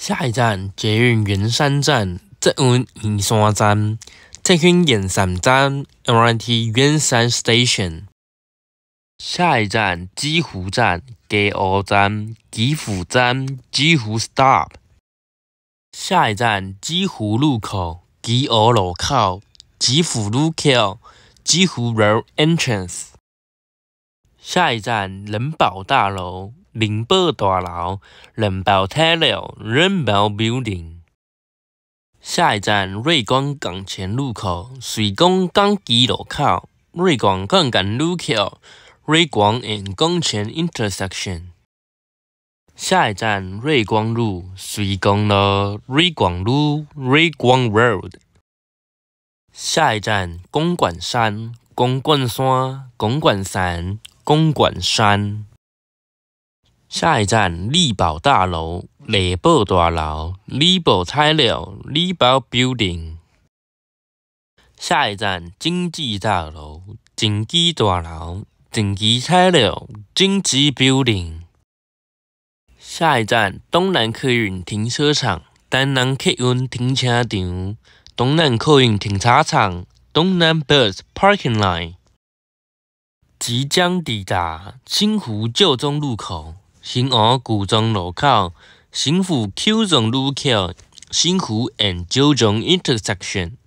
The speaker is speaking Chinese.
下一站捷运圆山站，捷运圆山站，捷运圆山站，MRT y 山 a n s Station。下一站基湖站，第二站基湖站，基湖 Stop。下一站基湖路口，第二路口，基湖路口，基湖 Road Entrance。下一站人保大楼。宁波大楼，宁波大楼，宁波 building。下一站瑞光港前路口，瑞光港基路口，瑞光港前路口，瑞光港前 intersection。下一站瑞光路，瑞光路，瑞光路，瑞光 road。下一站公馆山，公馆山，公馆山，公馆山。下一站，利宝大楼。利宝大楼。利宝材料。利宝 Building。下一站，经济大楼。经济大楼。经济材料。经济 Building。下一站，东南客运停车场。东南客运停车场。东南客运停车场。东南 Bus Parking l i n e 即将抵达新湖旧中路口。平安古庄路口、新湖 Q 庄路口、新湖 and 九庄 intersection。